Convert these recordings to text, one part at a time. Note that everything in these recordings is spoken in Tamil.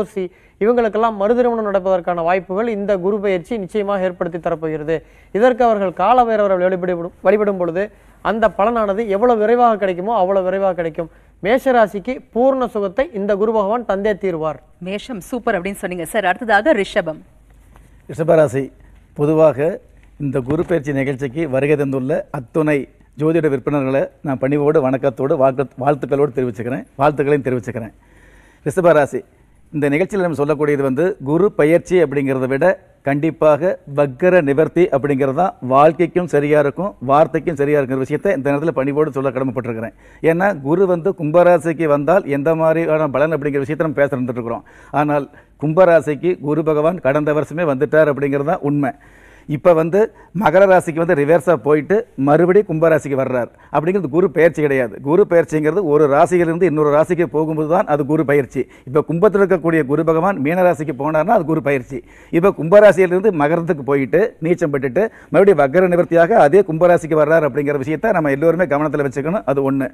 ஓசி இவங்களுக்கெல்லாம் மறுதிருமணம் நடப்பதற்கான வாய்ப்புகள் இந்த குரு பயிற்சி நிச்சயமாக ஏற்படுத்தி தரப்போகிறது இதற்கு அவர்கள் கால வைரவர்கள் வழிபடும் வழிபடும் பொழுது அந்த பலனானது எவ்வளோ விரைவாக கிடைக்குமோ அவ்வளோ விரைவாக கிடைக்கும் மேஷராசிக்கு பூர்ண சுகத்தை இந்த குரு பகவான் தந்தே தீர்வார் மேஷம் சூப்பர் அப்படின்னு சொன்னீங்க சார் அடுத்ததாக ரிஷபம் ரிஷபராசி பொதுவாக இந்த குரு பயிற்சி நிகழ்ச்சிக்கு வருகை தந்துள்ள அத்துணை ஜோதிட விற்பனர்களை நான் பணிவோடு வணக்கத்தோடு வாழ்த்து வாழ்த்துக்களோடு தெரிவிச்சுக்கிறேன் வாழ்த்துக்களையும் தெரிவிச்சுக்கிறேன் ரிஷபராசி இந்த நிகழ்ச்சியில் நம்ம சொல்லக்கூடியது வந்து குரு பயிற்சி அப்படிங்கிறத விட கண்டிப்பாக வக்கர நிவர்த்தி அப்படிங்கிறது தான் வாழ்க்கைக்கும் சரியாக இருக்கும் வார்த்தைக்கும் சரியாக இருக்கிற விஷயத்தை இந்த நேரத்தில் பணிவோடு சொல்ல கடமைப்பட்டிருக்கிறேன் ஏன்னா குரு வந்து கும்பராசிக்கு வந்தால் எந்த மாதிரியான பலன் அப்படிங்கிற விஷயத்தை நம்ம பேச இருந்துட்டு இருக்கிறோம் ஆனால் கும்பராசிக்கு குரு பகவான் கடந்த வருஷமே வந்துட்டார் அப்படிங்கிறது தான் உண்மை இப்போ வந்து மகர ராசிக்கு வந்து ரிவர்ஸாக போயிட்டு மறுபடியும் கும்பராசிக்கு வர்றார் அப்படிங்கிறது குரு பயிற்சி கிடையாது குரு பயிற்சிங்கிறது ஒரு ராசியிலிருந்து இன்னொரு ராசிக்கு போகும்போது தான் அது குரு பயிற்சி இப்போ கும்பத்தில் இருக்கக்கூடிய குரு பகவான் மீனராசிக்கு போனார்னா அது குரு பயிற்சி இப்போ கும்பராசியிலிருந்து மகரத்துக்கு போயிட்டு நீச்சம் பெற்றுட்டு மறுபடியும் வக்கர நிவர்த்தியாக அதே கும்பராசிக்கு வர்றார் அப்படிங்கிற விஷயத்தை நம்ம எல்லோருமே கவனத்தில் வச்சுக்கணும் அது ஒன்று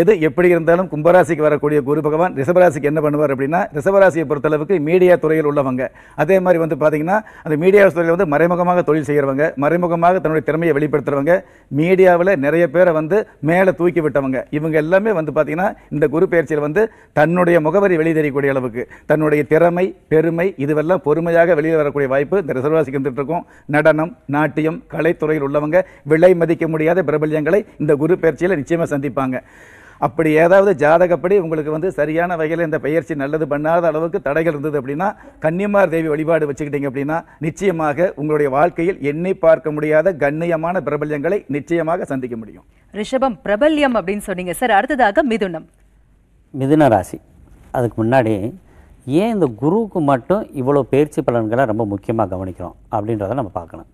எது எப்படி இருந்தாலும் கும்பராசிக்கு வரக்கூடிய குரு பகவான் ரிஷபராசிக்கு என்ன பண்ணுவார் அப்படின்னா ரிஷபராசியை பொறுத்தளவுக்கு மீடியா துறையில் உள்ளவங்க அதே மாதிரி வந்து பார்த்தீங்கன்னா அந்த மீடியா துறையில் வந்து மறைமுகமாக தொழில் செய்கிறவங்க மறைமுகமாக தன்னுடைய திறமையை வெளிப்படுத்துகிறவங்க மீடியாவில் நிறைய பேரை வந்து மேலே தூக்கி விட்டவங்க இவங்க எல்லாமே வந்து பார்த்திங்கன்னா இந்த குரு பயிற்சியில் வந்து தன்னுடைய முகவரி வெளி தெரியக்கூடிய அளவுக்கு தன்னுடைய திறமை பெருமை இதுவெல்லாம் பொறுமையாக வெளியே வரக்கூடிய வாய்ப்பு இந்த ரிசர்வாசிக்கு இருந்துகிட்ருக்கும் நடனம் நாட்டியம் கலைத்துறையில் உள்ளவங்க விலை மதிக்க முடியாத பிரபல்யங்களை இந்த குரு பயிற்சியில் நிச்சயமாக சந்திப்பாங்க அப்படி ஏதாவது ஜாதகப்படி உங்களுக்கு வந்து சரியான வகையில் இந்த பயிற்சி நல்லது பண்ணாத அளவுக்கு தடைகள் இருந்தது அப்படின்னா கன்னிமார் தேவி வழிபாடு வச்சுக்கிட்டீங்க அப்படின்னா நிச்சயமாக உங்களுடைய வாழ்க்கையில் எண்ணி பார்க்க முடியாத கண்ணியமான பிரபல்யங்களை நிச்சயமாக சந்திக்க முடியும் ரிஷபம் பிரபல்யம் அப்படின்னு சொன்னீங்க சார் அடுத்ததாக மிதுனம் மிதுன ராசி அதுக்கு முன்னாடி ஏன் இந்த குருவுக்கு மட்டும் இவ்வளோ பயிற்சி பலன்களை ரொம்ப முக்கியமாக கவனிக்கிறோம் அப்படின்றத நம்ம பார்க்கணும்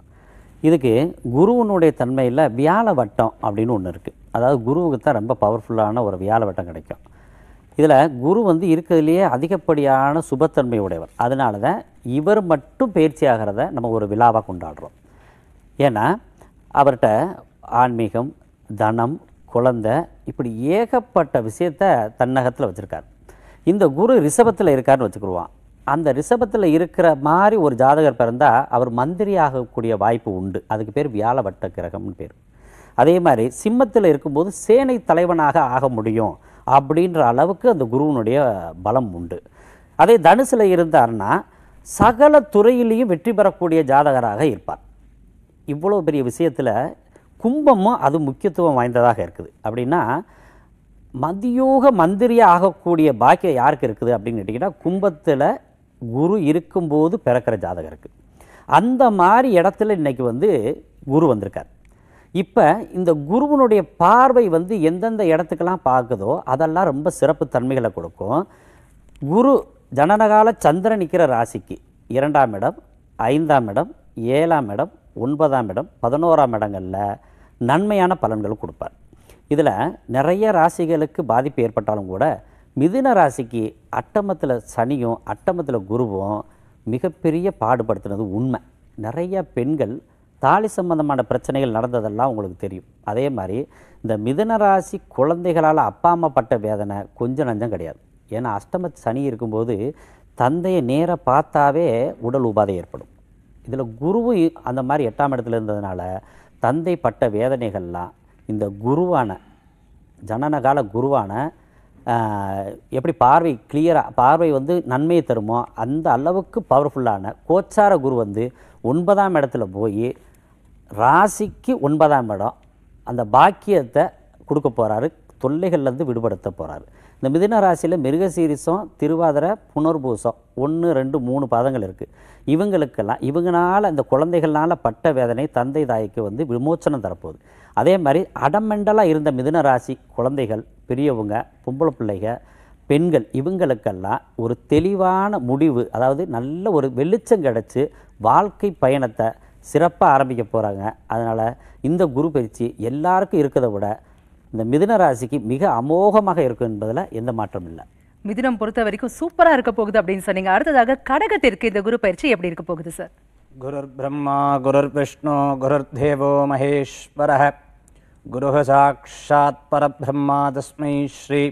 இதுக்கு குருவனுடைய தன்மையில் வியாழ வட்டம் அப்படின்னு ஒன்று இருக்குது அதாவது குருவுக்கு தான் ரொம்ப பவர்ஃபுல்லான ஒரு வியாழவட்டம் கிடைக்கும் இதில் குரு வந்து இருக்கிறதுலேயே அதிகப்படியான சுபத்தன்மை உடையவர் அதனால தான் இவர் மட்டும் பயிற்சி ஆகிறத நம்ம ஒரு விழாவாக கொண்டாடுறோம் ஏன்னா அவர்கிட்ட ஆன்மீகம் தனம் குழந்த இப்படி ஏகப்பட்ட விஷயத்தை தன்னகத்தில் வச்சுருக்கார் இந்த குரு ரிஷபத்தில் இருக்காருன்னு வச்சுக்கிடுவான் அந்த ரிஷபத்தில் இருக்கிற மாதிரி ஒரு ஜாதகர் பிறந்தால் அவர் மந்திரி ஆகக்கூடிய வாய்ப்பு உண்டு அதுக்கு பேர் வியாழவட்ட கிரகம்னு பேர் அதே மாதிரி சிம்மத்தில் இருக்கும்போது சேனை தலைவனாக ஆக முடியும் அப்படின்ற அளவுக்கு அந்த குருவனுடைய பலம் உண்டு அதே தனுசில் இருந்தார்னா சகல துறையிலையும் வெற்றி பெறக்கூடிய ஜாதகராக இருப்பார் இவ்வளோ பெரிய விஷயத்தில் கும்பமும் அது முக்கியத்துவம் வாய்ந்ததாக இருக்குது அப்படின்னா மதியோக மந்திரியாக ஆகக்கூடிய பாக்கியம் யாருக்கு இருக்குது அப்படின்னு கேட்டிங்கன்னா கும்பத்தில் குரு இருக்கும்போது பிறக்கிற ஜாதகருக்கு இருக்குது அந்த மாதிரி இடத்துல இன்றைக்கி வந்து குரு வந்திருக்கார் இப்போ இந்த குருவனுடைய பார்வை வந்து எந்தெந்த இடத்துக்கெல்லாம் பார்க்குதோ அதெல்லாம் ரொம்ப சிறப்பு தன்மைகளை கொடுக்கும் குரு ஜனனகால சந்திரன் நிற்கிற ராசிக்கு இரண்டாம் இடம் ஐந்தாம் இடம் ஏழாம் இடம் ஒன்பதாம் இடம் பதினோராம் இடங்களில் நன்மையான பலன்கள் கொடுப்பார் இதில் நிறைய ராசிகளுக்கு பாதிப்பு ஏற்பட்டாலும் கூட மிதுன ராசிக்கு அட்டமத்தில் சனியும் அட்டமத்தில் குருவும் மிகப்பெரிய பாடுபடுத்தினது உண்மை நிறைய பெண்கள் தாலி சம்பந்தமான பிரச்சனைகள் நடந்ததெல்லாம் உங்களுக்கு தெரியும் அதே மாதிரி இந்த மிதன ராசி குழந்தைகளால் அப்பா அம்மா பட்ட வேதனை கொஞ்சம் நஞ்சம் கிடையாது ஏன்னா அஷ்டம சனி இருக்கும்போது தந்தையை நேராக பார்த்தாவே உடல் உபாதை ஏற்படும் இதில் குருவும் அந்த மாதிரி எட்டாம் இடத்துல இருந்ததுனால தந்தை பட்ட வேதனைகள்லாம் இந்த குருவான ஜனனகால குருவான எப்படி பார்வை கிளியராக பார்வை வந்து நன்மையை தருமோ அந்த அளவுக்கு பவர்ஃபுல்லான கோச்சார குரு வந்து ஒன்பதாம் இடத்துல போய் ராசிக்கு ஒன்பதாம் இடம் அந்த பாக்கியத்தை கொடுக்க போகிறாரு தொல்லைகள்லேருந்து விடுபடுத்த போகிறாரு இந்த மிதுன ராசியில் மிருகசீரிசம் திருவாதிரை புனர்பூசம் ஒன்று ரெண்டு மூணு பாதங்கள் இருக்குது இவங்களுக்கெல்லாம் இவங்களால் அந்த குழந்தைகள்னால் பட்ட வேதனை தந்தை தாய்க்கு வந்து விமோச்சனம் தரப்போகுது அதே மாதிரி அடமெண்டலாக இருந்த மிதுன ராசி குழந்தைகள் பெரியவங்க பொம்பளை பிள்ளைகள் பெண்கள் இவங்களுக்கெல்லாம் ஒரு தெளிவான முடிவு அதாவது நல்ல ஒரு வெளிச்சம் கிடச்சி வாழ்க்கை பயணத்தை சிறப்பாக ஆரம்பிக்க போகிறாங்க அதனால் இந்த குரு பயிற்சி எல்லாருக்கும் இருக்கிறத விட இந்த மிதுன ராசிக்கு மிக அமோகமாக இருக்கும் என்பதில் எந்த மாற்றம் இல்லை மிதுனம் பொறுத்த வரைக்கும் சூப்பராக இருக்க போகுது அப்படின்னு சொன்னீங்க அடுத்ததாக கடகத்திற்கு இந்த குரு பயிற்சி எப்படி இருக்க போகுது சார் குருர் பிரம்மா குருர் விஷ்ணு குருர் தேவோ மகேஸ்வர குரு சாட்சாத் பரபிரம்மா தஸ்மை ஸ்ரீ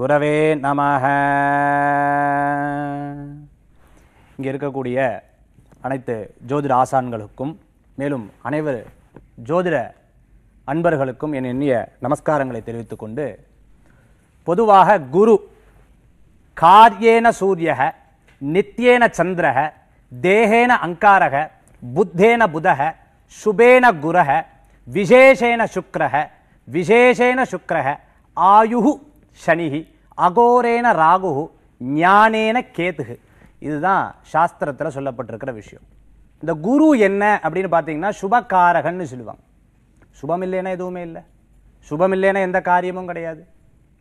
குரவே நமஹ இங்கே இருக்கக்கூடிய அனைத்து ஜோதிட ஆசான்களுக்கும் மேலும் அனைவர் ஜோதிட அன்பர்களுக்கும் என் எண்ணிய நமஸ்காரங்களை தெரிவித்துக் கொண்டு பொதுவாக குரு காரியேன சூரியக நித்தியேன சந்திரக தேகேன அங்காரக புத்தேன புதக சுபேன குரக விசேஷேன சுக்கிரக விசேஷேன சுக்கிரக ஆயு சனி அகோரேன ராகு ஞானேன கேதுகு இதுதான் சாஸ்திரத்தில் சொல்லப்பட்டிருக்கிற விஷயம் இந்த குரு என்ன அப்படின்னு பார்த்தீங்கன்னா சுபகாரகன்னு சொல்லுவாங்க சுபம் இல்லைன்னா எதுவுமே இல்லை சுபம் இல்லைன்னா எந்த காரியமும் கிடையாது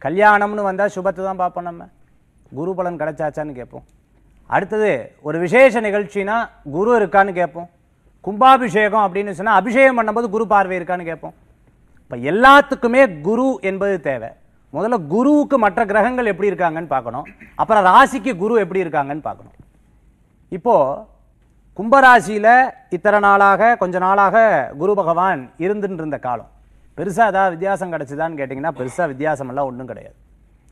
கல்யாணம்னு வந்தால் சுபத்தை தான் பார்ப்போம் நம்ம குரு பலன் கிடச்சாச்சான்னு கேட்போம் அடுத்தது ஒரு விசேஷ நிகழ்ச்சினா குரு இருக்கான்னு கேட்போம் கும்பாபிஷேகம் அப்படின்னு சொன்னால் அபிஷேகம் பண்ணும்போது குரு பார்வை இருக்கான்னு கேட்போம் இப்போ எல்லாத்துக்குமே குரு என்பது தேவை முதல்ல குருவுக்கு மற்ற கிரகங்கள் எப்படி இருக்காங்கன்னு பார்க்கணும் அப்புறம் ராசிக்கு குரு எப்படி இருக்காங்கன்னு பார்க்கணும் இப்போது கும்பராசியில் இத்தனை நாளாக கொஞ்ச நாளாக குரு பகவான் இருந்துட்டு இருந்த காலம் பெருசாக ஏதாவது வித்தியாசம் கிடச்சிதான்னு கேட்டிங்கன்னா பெருசாக வித்தியாசமெல்லாம் ஒன்றும் கிடையாது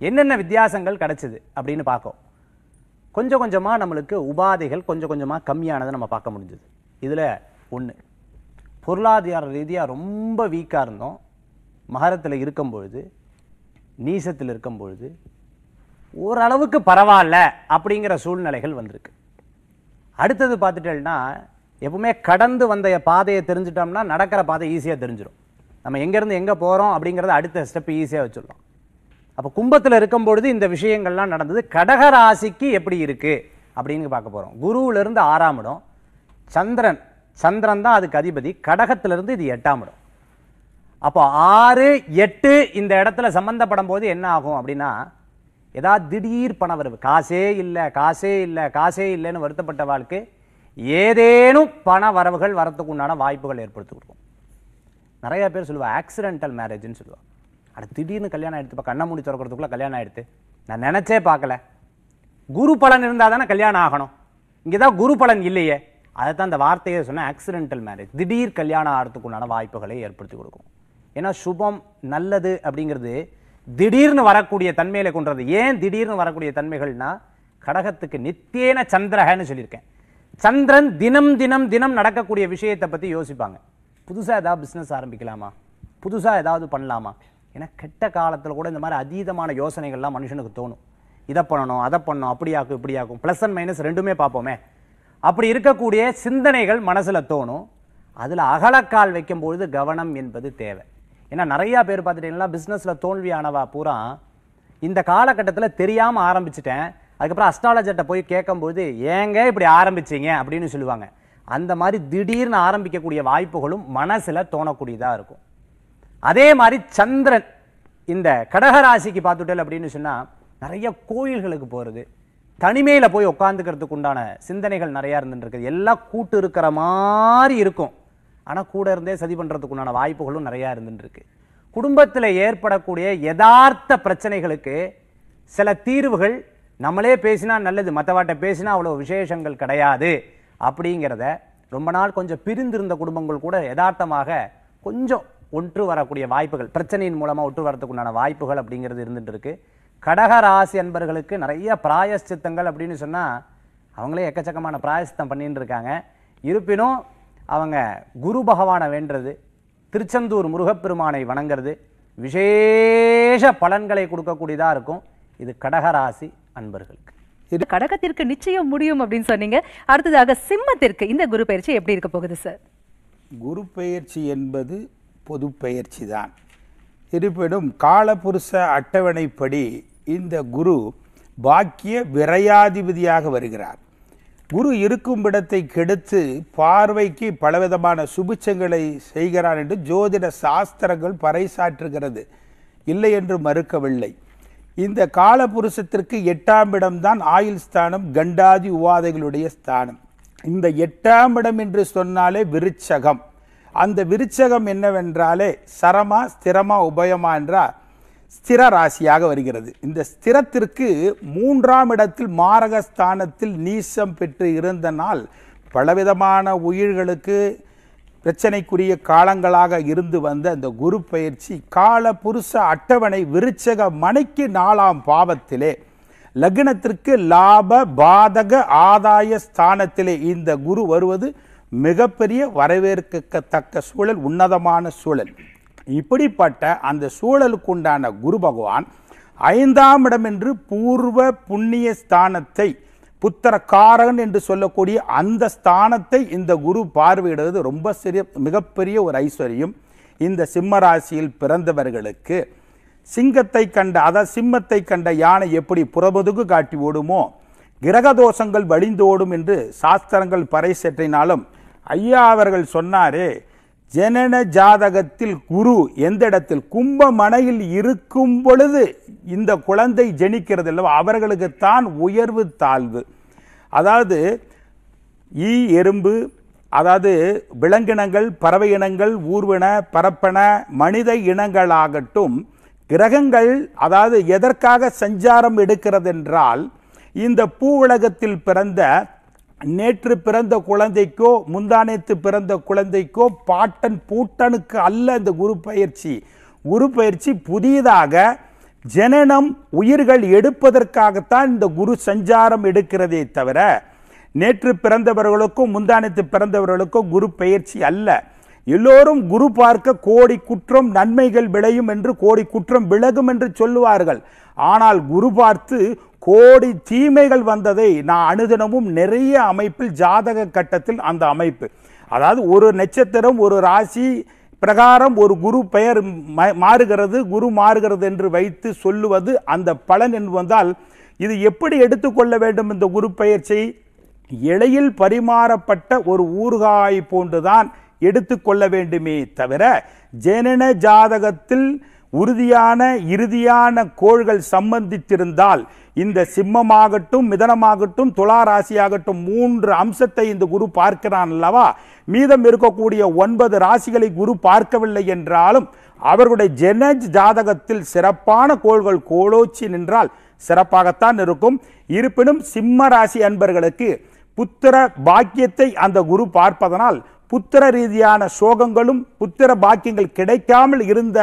என்னென்ன வித்தியாசங்கள் கிடச்சிது அப்படின்னு பார்க்கும் கொஞ்சம் கொஞ்சமாக நம்மளுக்கு உபாதைகள் கொஞ்சம் கொஞ்சமாக கம்மியானதை நம்ம பார்க்க முடிஞ்சது இதில் ஒன்று பொருளாதார ரீதியாக ரொம்ப வீக்காக இருந்தோம் மகரத்தில் இருக்கும் பொழுது நீசத்தில் இருக்கும் பொழுது ஓரளவுக்கு பரவாயில்ல அப்படிங்கிற சூழ்நிலைகள் வந்திருக்கு அடுத்தது பார்த்துட்டேன்னா எப்பவுமே கடந்து வந்த பாதையை தெரிஞ்சிட்டோம்னா நடக்கிற பாதை ஈஸியாக தெரிஞ்சிடும் நம்ம எங்கேருந்து எங்கே போகிறோம் அப்படிங்கிறத அடுத்த ஸ்டெப் ஈஸியாக வச்சுருக்கோம் அப்போ கும்பத்தில் இருக்கும் பொழுது இந்த விஷயங்கள்லாம் நடந்தது கடகராசிக்கு எப்படி இருக்குது அப்படின்னு பார்க்க போகிறோம் குருவிலேருந்து ஆறாம் இடம் சந்திரன் சந்திரன் தான் அதுக்கு அதிபதி கடகத்திலேருந்து இது எட்டாம் இடம் அப்போ ஆறு எட்டு இந்த இடத்துல சம்மந்தப்படும் போது என்ன ஆகும் அப்படின்னா ஏதாவது திடீர் பணவரவு காசே இல்லை காசே இல்லை காசே இல்லைன்னு வருத்தப்பட்ட வாழ்க்கை ஏதேனும் பண வரவுகள் வரத்துக்கு உண்டான வாய்ப்புகள் ஏற்படுத்தி கொடுக்கும் நிறைய பேர் சொல்லுவாள் ஆக்சிடென்டல் மேரேஜ்னு சொல்லுவாள் அட திடீர்னு கல்யாணம் ஆகிடுத்து இப்போ கண்ணை மூடி திறக்கிறதுக்குள்ளே கல்யாணம் ஆகிடுது நான் நினச்சே பார்க்கல குரு பலன் இருந்தால் தானே கல்யாணம் ஆகணும் இங்கே தான் குரு பலன் இல்லையே அதை தான் அந்த வார்த்தையை சொன்ன ஆக்சிடென்டல் மேரேஜ் திடீர் கல்யாணம் ஆகிறதுக்குண்டான வாய்ப்புகளை ஏற்படுத்தி கொடுக்கும் ஏன்னா சுபம் நல்லது அப்படிங்கிறது திடீர்னு வரக்கூடிய தன்மையில கொண்டது ஏன் திடீர்னு வரக்கூடிய தன்மைகள்னா கடகத்துக்கு நித்தியன சந்திரகன்னு சொல்லியிருக்கேன் சந்திரன் தினம் தினம் தினம் நடக்கக்கூடிய விஷயத்தை பற்றி யோசிப்பாங்க புதுசாக ஏதாவது பிஸ்னஸ் ஆரம்பிக்கலாமா புதுசாக ஏதாவது பண்ணலாமா ஏன்னா கெட்ட காலத்தில் கூட இந்த மாதிரி அதீதமான யோசனைகள்லாம் மனுஷனுக்கு தோணும் இதை பண்ணணும் அதை பண்ணணும் அப்படி ஆகும் இப்படி ஆகும் ப்ளஸ் அண்ட் மைனஸ் ரெண்டுமே பார்ப்போமே அப்படி இருக்கக்கூடிய சிந்தனைகள் மனசில் தோணும் அதில் அகலக்கால் வைக்கும்பொழுது கவனம் என்பது தேவை ஏன்னா நிறையா பேர் பார்த்துட்டிங்கன்னா பிஸ்னஸில் தோல்வி ஆனவா பூரா இந்த காலகட்டத்தில் தெரியாமல் ஆரம்பிச்சிட்டேன் அதுக்கப்புறம் அஸ்ட்ராலஜர்கிட்ட போய் கேட்கும்போது ஏங்க இப்படி ஆரம்பிச்சிங்க அப்படின்னு சொல்லுவாங்க அந்த மாதிரி திடீர்னு ஆரம்பிக்கக்கூடிய வாய்ப்புகளும் மனசில் தோணக்கூடியதாக இருக்கும் அதே மாதிரி சந்திரன் இந்த கடகராசிக்கு பார்த்துட்டல் அப்படின்னு சொன்னால் நிறைய கோயில்களுக்கு போகிறது தனிமையில் போய் உட்காந்துக்கிறதுக்கு உண்டான சிந்தனைகள் நிறையா இருந்துட்டு இருக்குது எல்லாம் கூட்டு இருக்கிற மாதிரி இருக்கும் ஆனால் கூட இருந்தே சதி பண்ணுறதுக்கு உண்டான வாய்ப்புகளும் நிறையா இருந்துருக்கு குடும்பத்தில் ஏற்படக்கூடிய யதார்த்த பிரச்சனைகளுக்கு சில தீர்வுகள் நம்மளே பேசினா நல்லது மற்றவாட்ட பேசினா அவ்வளோ விசேஷங்கள் கிடையாது அப்படிங்கிறத ரொம்ப நாள் கொஞ்சம் பிரிந்திருந்த குடும்பங்கள் கூட யதார்த்தமாக கொஞ்சம் ஒன்று வரக்கூடிய வாய்ப்புகள் பிரச்சனையின் மூலமாக ஒற்று வரத்துக்கு உண்டான வாய்ப்புகள் அப்படிங்கிறது இருந்துட்டு இருக்கு ராசி அன்பர்களுக்கு நிறைய பிராயஷ்சித்தங்கள் அப்படின்னு சொன்னால் அவங்களே எக்கச்சக்கமான பிராயசித்தம் பண்ணிட்டு இருக்காங்க இருப்பினும் அவங்க குரு பகவானை வேண்டுறது திருச்செந்தூர் முருகப்பெருமானை வணங்கிறது விசேஷ பலன்களை கொடுக்கக்கூடியதாக இருக்கும் இது கடகராசி அன்பர்களுக்கு இது கடகத்திற்கு நிச்சயம் முடியும் அப்படின்னு சொன்னீங்க அடுத்ததாக சிம்மத்திற்கு இந்த குரு பயிற்சி எப்படி இருக்க போகுது சார் குரு பயிற்சி என்பது பொது பயிற்சி தான் இருப்பினும் காலபுருஷ அட்டவணைப்படி இந்த குரு பாக்கிய விரையாதிபதியாக வருகிறார் குரு இருக்கும் இடத்தை கெடுத்து பார்வைக்கு பலவிதமான சுபிச்சங்களை செய்கிறான் என்று ஜோதிட சாஸ்திரங்கள் பறைசாற்றுகிறது இல்லை என்று மறுக்கவில்லை இந்த காலபுருஷத்திற்கு எட்டாம் இடம்தான் ஆயுள் ஸ்தானம் கண்டாதி உவாதைகளுடைய ஸ்தானம் இந்த எட்டாம் இடம் என்று சொன்னாலே விருச்சகம் அந்த விருச்சகம் என்னவென்றாலே சரமா ஸ்திரமா உபயமா என்றால் ஸ்திர ராசியாக வருகிறது இந்த ஸ்திரத்திற்கு மூன்றாம் இடத்தில் மாரகஸ்தானத்தில் நீசம் பெற்று இருந்த நாள் பலவிதமான உயிர்களுக்கு பிரச்சனைக்குரிய காலங்களாக இருந்து வந்த அந்த குரு பயிற்சி கால புருஷ அட்டவணை விருச்சக மணிக்கு நாலாம் பாவத்திலே லக்னத்திற்கு லாப பாதக ஆதாய ஸ்தானத்திலே இந்த குரு வருவது மிகப்பெரிய வரவேற்கத்தக்க சூழல் உன்னதமான சூழல் இப்படிப்பட்ட அந்த சூழலுக்குண்டான குரு பகவான் ஐந்தாம் இடம் என்று பூர்வ புண்ணிய ஸ்தானத்தை புத்திரக்காரகன் என்று சொல்லக்கூடிய அந்த ஸ்தானத்தை இந்த குரு பார்வையிடுவது ரொம்ப சிறிய மிகப்பெரிய ஒரு ஐஸ்வர்யம் இந்த சிம்ம ராசியில் பிறந்தவர்களுக்கு சிங்கத்தை கண்ட அதாவது சிம்மத்தை கண்ட யானை எப்படி புறபதுக்கு காட்டி ஓடுமோ கிரக தோஷங்கள் வழிந்து ஓடும் என்று சாஸ்திரங்கள் பறை செற்றினாலும் ஐயா அவர்கள் சொன்னாரே ஜனன ஜாதகத்தில் குரு எந்த இடத்தில் கும்ப மனையில் இருக்கும் பொழுது இந்த குழந்தை ஜெனிக்கிறது இல்லவா தான் உயர்வு தாழ்வு அதாவது ஈ எறும்பு அதாவது விலங்கினங்கள் பறவை இனங்கள் ஊர்வன பரப்பன மனித இனங்களாகட்டும் கிரகங்கள் அதாவது எதற்காக சஞ்சாரம் எடுக்கிறது என்றால் இந்த உலகத்தில் பிறந்த நேற்று பிறந்த குழந்தைக்கோ முந்தானேத்து பிறந்த குழந்தைக்கோ பாட்டன் பூட்டனுக்கு அல்ல இந்த குரு பயிற்சி குரு பயிற்சி புதியதாக ஜனனம் உயிர்கள் எடுப்பதற்காகத்தான் இந்த குரு சஞ்சாரம் எடுக்கிறதே தவிர நேற்று பிறந்தவர்களுக்கும் முந்தானத்து பிறந்தவர்களுக்கும் குரு பயிற்சி அல்ல எல்லோரும் குரு பார்க்க கோடி குற்றம் நன்மைகள் விளையும் என்று கோடி குற்றம் விலகும் என்று சொல்லுவார்கள் ஆனால் குரு பார்த்து கோடி தீமைகள் வந்ததை நான் அனுதினமும் நிறைய அமைப்பில் ஜாதக கட்டத்தில் அந்த அமைப்பு அதாவது ஒரு நட்சத்திரம் ஒரு ராசி பிரகாரம் ஒரு குரு பெயர் மாறுகிறது குரு மாறுகிறது என்று வைத்து சொல்லுவது அந்த பலன் என்று வந்தால் இது எப்படி எடுத்துக்கொள்ள வேண்டும் இந்த குரு பெயர்ச்சி இலையில் பரிமாறப்பட்ட ஒரு ஊறுகாய் போன்றுதான் எடுத்துக்கொள்ள வேண்டுமே தவிர ஜனன ஜாதகத்தில் உறுதியான இறுதியான கோள்கள் சம்பந்தித்திருந்தால் இந்த சிம்மமாகட்டும் மிதனமாகட்டும் துலா ராசியாகட்டும் மூன்று அம்சத்தை இந்த குரு பார்க்கிறான் அல்லவா மீதம் இருக்கக்கூடிய ஒன்பது ராசிகளை குரு பார்க்கவில்லை என்றாலும் அவர்களுடைய ஜெனஜ் ஜாதகத்தில் சிறப்பான கோள்கள் கோலோச்சி நின்றால் சிறப்பாகத்தான் இருக்கும் இருப்பினும் சிம்ம ராசி அன்பர்களுக்கு புத்திர பாக்கியத்தை அந்த குரு பார்ப்பதனால் புத்திர ரீதியான சோகங்களும் புத்திர பாக்கியங்கள் கிடைக்காமல் இருந்த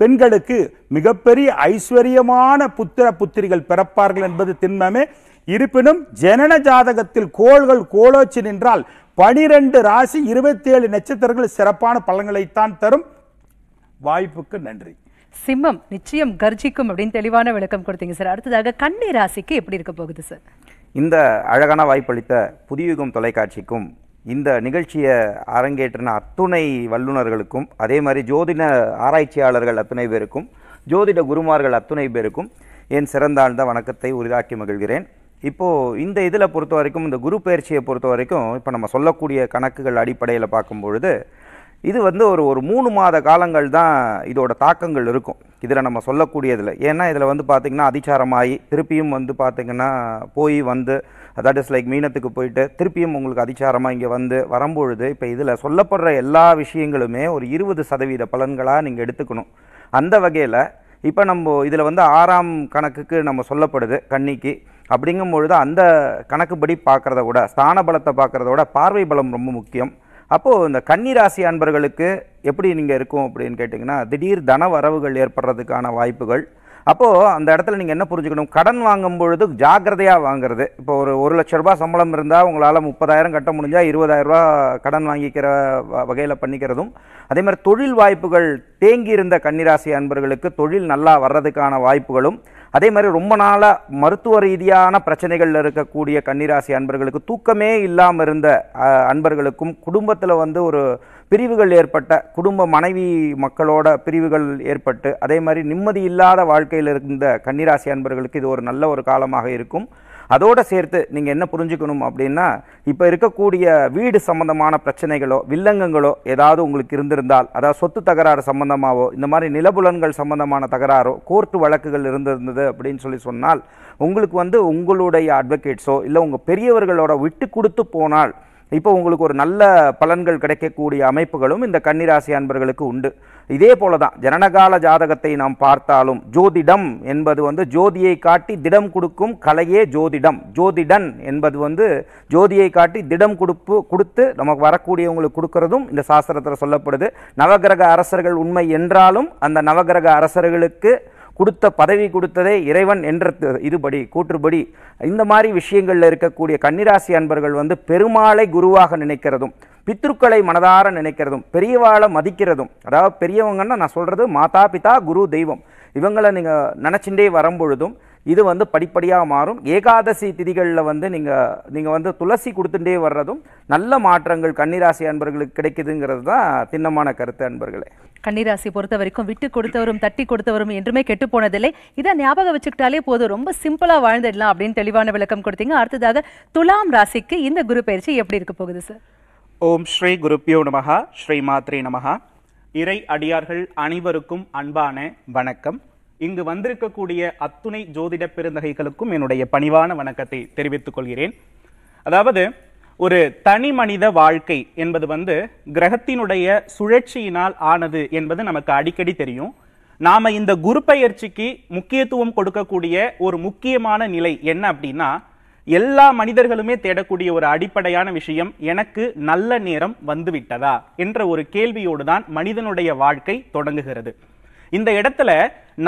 பெண்களுக்கு மிகப்பெரிய ஐஸ்வர்யமான புத்திர புத்திரிகள் பிறப்பார்கள் என்பது திண்மமே இருப்பினும் ஜனன ஜாதகத்தில் கோள்கள் கோலோச்சு நின்றால் பனிரெண்டு ராசி இருபத்தி ஏழு நட்சத்திரங்கள் சிறப்பான பலன்களைத்தான் தரும் வாய்ப்புக்கு நன்றி சிம்மம் நிச்சயம் கர்ஜிக்கும் அப்படின்னு தெளிவான விளக்கம் கொடுத்தீங்க சார் அடுத்ததாக கன்னி ராசிக்கு எப்படி இருக்க போகுது சார் இந்த அழகான வாய்ப்பளித்த புதியுகம் தொலைக்காட்சிக்கும் இந்த நிகழ்ச்சியை அரங்கேற்றின அத்துணை வல்லுநர்களுக்கும் அதே மாதிரி ஜோதிட ஆராய்ச்சியாளர்கள் அத்துணை பேருக்கும் ஜோதிட குருமார்கள் அத்துணை பேருக்கும் என் சிறந்தாழ்ந்த வணக்கத்தை உரிதாக்கி மகிழ்கிறேன் இப்போது இந்த இதில் பொறுத்த வரைக்கும் இந்த குரு பயிற்சியை பொறுத்த வரைக்கும் இப்போ நம்ம சொல்லக்கூடிய கணக்குகள் அடிப்படையில் பார்க்கும்பொழுது இது வந்து ஒரு ஒரு மூணு மாத காலங்கள் தான் இதோட தாக்கங்கள் இருக்கும் இதில் நம்ம சொல்லக்கூடியதில் ஏன்னா இதில் வந்து பார்த்திங்கன்னா அதிச்சாரமாகி திருப்பியும் வந்து பார்த்திங்கன்னா போய் வந்து தட் இஸ் லைக் மீனத்துக்கு போயிட்டு திருப்பியும் உங்களுக்கு அதிகாரமாக இங்கே வந்து வரும்பொழுது இப்போ இதில் சொல்லப்படுற எல்லா விஷயங்களுமே ஒரு இருபது சதவீத பலன்களாக நீங்கள் எடுத்துக்கணும் அந்த வகையில் இப்போ நம்ம இதில் வந்து ஆறாம் கணக்குக்கு நம்ம சொல்லப்படுது கண்ணிக்கு அப்படிங்கும் பொழுது அந்த கணக்குப்படி பார்க்குறத விட ஸ்தான பலத்தை பார்க்குறத விட பார்வை பலம் ரொம்ப முக்கியம் அப்போது இந்த ராசி அன்பர்களுக்கு எப்படி நீங்கள் இருக்கும் அப்படின்னு கேட்டிங்கன்னா திடீர் தன வரவுகள் ஏற்படுறதுக்கான வாய்ப்புகள் அப்போது அந்த இடத்துல நீங்கள் என்ன புரிஞ்சுக்கணும் கடன் வாங்கும் பொழுது ஜாக்கிரதையாக வாங்குறது இப்போ ஒரு ஒரு லட்ச ரூபா சம்பளம் இருந்தால் உங்களால் முப்பதாயிரம் கட்ட முடிஞ்சால் இருபதாயிரரூபா கடன் வாங்கிக்கிற வகையில் பண்ணிக்கிறதும் அதே மாதிரி தொழில் வாய்ப்புகள் தேங்கியிருந்த கன்னிராசி அன்பர்களுக்கு தொழில் நல்லா வர்றதுக்கான வாய்ப்புகளும் அதே மாதிரி ரொம்ப நாளாக மருத்துவ ரீதியான பிரச்சனைகளில் இருக்கக்கூடிய கன்னிராசி அன்பர்களுக்கு தூக்கமே இல்லாமல் இருந்த அன்பர்களுக்கும் குடும்பத்தில் வந்து ஒரு பிரிவுகள் ஏற்பட்ட குடும்ப மனைவி மக்களோட பிரிவுகள் ஏற்பட்டு அதே மாதிரி நிம்மதி இல்லாத வாழ்க்கையில் இருந்த கன்னிராசி அன்பர்களுக்கு இது ஒரு நல்ல ஒரு காலமாக இருக்கும் அதோடு சேர்த்து நீங்கள் என்ன புரிஞ்சுக்கணும் அப்படின்னா இப்போ இருக்கக்கூடிய வீடு சம்மந்தமான பிரச்சனைகளோ வில்லங்கங்களோ ஏதாவது உங்களுக்கு இருந்திருந்தால் அதாவது சொத்து தகராறு சம்மந்தமாகவோ இந்த மாதிரி நிலபுலன்கள் சம்மந்தமான தகராறோ கோர்ட்டு வழக்குகள் இருந்திருந்தது அப்படின்னு சொல்லி சொன்னால் உங்களுக்கு வந்து உங்களுடைய அட்வொகேட்ஸோ இல்லை உங்கள் பெரியவர்களோட விட்டு கொடுத்து போனால் இப்போ உங்களுக்கு ஒரு நல்ல பலன்கள் கிடைக்கக்கூடிய அமைப்புகளும் இந்த கன்னிராசி அன்பர்களுக்கு உண்டு இதே போல தான் ஜனனகால ஜாதகத்தை நாம் பார்த்தாலும் ஜோதிடம் என்பது வந்து ஜோதியை காட்டி திடம் கொடுக்கும் கலையே ஜோதிடம் ஜோதிடன் என்பது வந்து ஜோதியை காட்டி திடம் கொடுப்பு கொடுத்து நமக்கு வரக்கூடியவங்களுக்கு கொடுக்கறதும் இந்த சாஸ்திரத்தில் சொல்லப்படுது நவகிரக அரசர்கள் உண்மை என்றாலும் அந்த நவகிரக அரசர்களுக்கு கொடுத்த பதவி கொடுத்ததே இறைவன் என்ற இதுபடி கூற்றுபடி இந்த மாதிரி விஷயங்களில் இருக்கக்கூடிய கன்னிராசி அன்பர்கள் வந்து பெருமாளை குருவாக நினைக்கிறதும் பித்ருக்களை மனதார நினைக்கிறதும் பெரியவாளை மதிக்கிறதும் அதாவது பெரியவங்கன்னா நான் சொல்கிறது மாதா பிதா குரு தெய்வம் இவங்களை நீங்கள் நினச்சிண்டே வரும்பொழுதும் இது வந்து படிப்படியாக மாறும் ஏகாதசி திதிகளில் வந்து நீங்கள் நீங்கள் வந்து துளசி கொடுத்துட்டே வர்றதும் நல்ல மாற்றங்கள் கன்னிராசி அன்பர்களுக்கு கிடைக்குதுங்கிறது தான் திண்ணமான கருத்து அன்பர்களே கன்னிராசி பொறுத்த வரைக்கும் விட்டு கொடுத்தவரும் தட்டி கொடுத்தவரும் என்றுமே கெட்டு போனதில்லை இதை ஞாபகம் வச்சுக்கிட்டாலே போதும் ரொம்ப சிம்பிளாக வாழ்ந்துடலாம் அப்படின்னு தெளிவான விளக்கம் கொடுத்தீங்க அடுத்ததாக துலாம் ராசிக்கு இந்த குரு பயிற்சி எப்படி இருக்க போகுது சார் ஓம் ஸ்ரீ குருப்பியோ நமகா ஸ்ரீ மாத்ரி நமகா இறை அடியார்கள் அனைவருக்கும் அன்பான வணக்கம் இங்கு வந்திருக்கக்கூடிய அத்துணை ஜோதிட பெருந்தகைகளுக்கும் என்னுடைய பணிவான வணக்கத்தை தெரிவித்துக் கொள்கிறேன் அதாவது ஒரு தனி மனித வாழ்க்கை என்பது வந்து கிரகத்தினுடைய சுழற்சியினால் ஆனது என்பது நமக்கு அடிக்கடி தெரியும் நாம இந்த குரு பயிற்சிக்கு முக்கியத்துவம் கொடுக்கக்கூடிய ஒரு முக்கியமான நிலை என்ன அப்படின்னா எல்லா மனிதர்களுமே தேடக்கூடிய ஒரு அடிப்படையான விஷயம் எனக்கு நல்ல நேரம் வந்துவிட்டதா என்ற ஒரு கேள்வியோடு தான் மனிதனுடைய வாழ்க்கை தொடங்குகிறது இந்த இடத்துல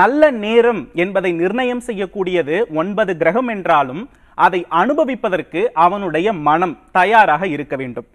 நல்ல நேரம் என்பதை நிர்ணயம் செய்யக்கூடியது ஒன்பது கிரகம் என்றாலும் அதை அனுபவிப்பதற்கு அவனுடைய மனம் தயாராக இருக்க வேண்டும்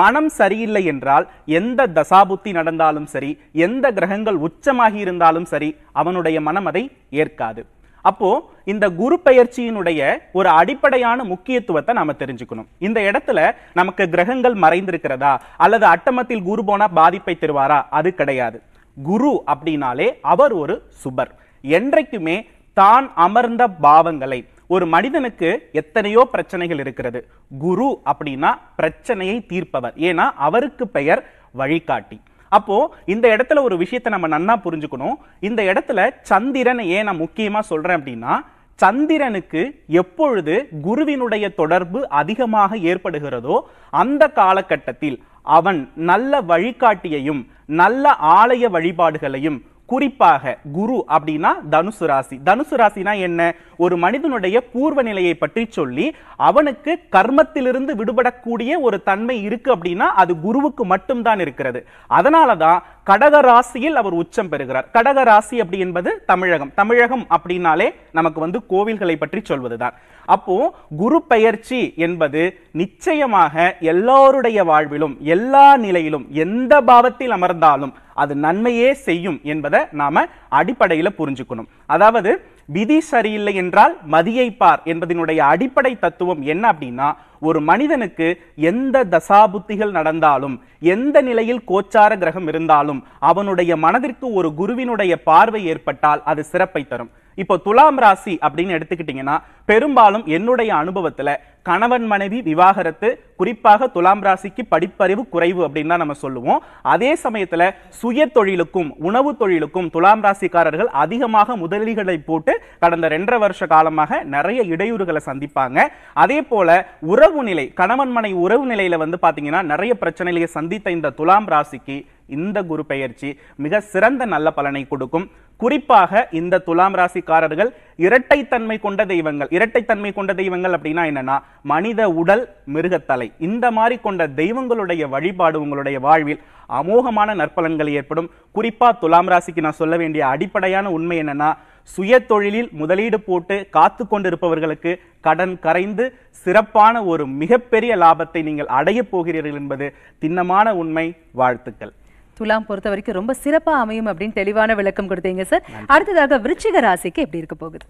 மனம் சரியில்லை என்றால் எந்த தசாபுத்தி நடந்தாலும் சரி எந்த கிரகங்கள் உச்சமாகி இருந்தாலும் சரி அவனுடைய மனம் அதை ஏற்காது அப்போ இந்த குரு பயிற்சியினுடைய ஒரு அடிப்படையான முக்கியத்துவத்தை நாம தெரிஞ்சுக்கணும் இந்த இடத்துல நமக்கு கிரகங்கள் மறைந்திருக்கிறதா அல்லது அட்டமத்தில் குரு போனா பாதிப்பை தருவாரா அது கிடையாது குரு அப்படின்னாலே அவர் ஒரு சுபர் என்றைக்குமே தான் அமர்ந்த பாவங்களை ஒரு மனிதனுக்கு எத்தனையோ பிரச்சனைகள் இருக்கிறது குரு அப்படின்னா பிரச்சனையை தீர்ப்பவர் ஏன்னா அவருக்கு பெயர் வழிகாட்டி அப்போ இந்த இடத்துல ஒரு விஷயத்தை நம்ம நன்னா புரிஞ்சுக்கணும் இந்த இடத்துல சந்திரன் ஏன் நான் முக்கியமா சொல்றேன் அப்படின்னா சந்திரனுக்கு எப்பொழுது குருவினுடைய தொடர்பு அதிகமாக ஏற்படுகிறதோ அந்த காலகட்டத்தில் அவன் நல்ல வழிகாட்டியையும் நல்ல ஆலய வழிபாடுகளையும் குறிப்பாக குரு அப்படின்னா தனுசு ராசி தனுசு ராசினா என்ன ஒரு மனிதனுடைய பூர்வ நிலையை பற்றி சொல்லி அவனுக்கு கர்மத்திலிருந்து விடுபடக்கூடிய ஒரு தன்மை இருக்கு அப்படின்னா அது குருவுக்கு மட்டும்தான் இருக்கிறது அதனாலதான் தான் கடக ராசியில் அவர் உச்சம் பெறுகிறார் கடக ராசி அப்படி என்பது தமிழகம் தமிழகம் அப்படின்னாலே நமக்கு வந்து கோவில்களை பற்றி சொல்வதுதான் அப்போ குரு பெயர்ச்சி என்பது நிச்சயமாக எல்லோருடைய வாழ்விலும் எல்லா நிலையிலும் எந்த பாவத்தில் அமர்ந்தாலும் அது நன்மையே செய்யும் என்பதை நாம அடிப்படையில் புரிஞ்சுக்கணும் அதாவது விதி சரியில்லை என்றால் மதியை பார் என்பதனுடைய அடிப்படை தத்துவம் என்ன அப்படின்னா ஒரு மனிதனுக்கு எந்த தசாபுத்திகள் நடந்தாலும் எந்த நிலையில் கோச்சார கிரகம் இருந்தாலும் அவனுடைய மனதிற்கு ஒரு குருவினுடைய பார்வை ஏற்பட்டால் அது சிறப்பை தரும் இப்போ துலாம் ராசி அப்படின்னு எடுத்துக்கிட்டீங்கன்னா பெரும்பாலும் என்னுடைய அனுபவத்துல கணவன் மனைவி விவாகரத்து குறிப்பாக துலாம் ராசிக்கு படிப்பறிவு குறைவு அப்படின்னு தான் நம்ம சொல்லுவோம் அதே சமயத்துல சுய தொழிலுக்கும் உணவு தொழிலுக்கும் துலாம் ராசிக்காரர்கள் அதிகமாக முதலீடுகளை போட்டு கடந்த ரெண்டரை வருஷ காலமாக நிறைய இடையூறுகளை சந்திப்பாங்க அதே போல உறவு உறவு நிலை கணவன் மனை உறவு நிலையில வந்து பாத்தீங்கன்னா நிறைய பிரச்சனைகளை சந்தித்த இந்த துலாம் ராசிக்கு இந்த குரு பெயர்ச்சி மிக சிறந்த நல்ல பலனை கொடுக்கும் குறிப்பாக இந்த துலாம் ராசிக்காரர்கள் இரட்டை தன்மை கொண்ட தெய்வங்கள் இரட்டை தன்மை கொண்ட தெய்வங்கள் அப்படின்னா என்னன்னா மனித உடல் மிருகத்தலை இந்த மாதிரி கொண்ட தெய்வங்களுடைய வழிபாடு உங்களுடைய வாழ்வில் அமோகமான நற்பலன்கள் ஏற்படும் குறிப்பா துலாம் ராசிக்கு நான் சொல்ல வேண்டிய அடிப்படையான உண்மை என்னன்னா சுய தொழிலில் முதலீடு போட்டு காத்து கொண்டிருப்பவர்களுக்கு கடன் கரைந்து சிறப்பான ஒரு மிகப்பெரிய லாபத்தை நீங்கள் அடைய போகிறீர்கள் என்பது திண்ணமான உண்மை வாழ்த்துக்கள் துலாம் பொறுத்த வரைக்கும் ரொம்ப சிறப்பாக அமையும் அப்படின்னு தெளிவான விளக்கம் கொடுத்தீங்க சார் அடுத்ததாக விருச்சிக ராசிக்கு எப்படி இருக்க போகுது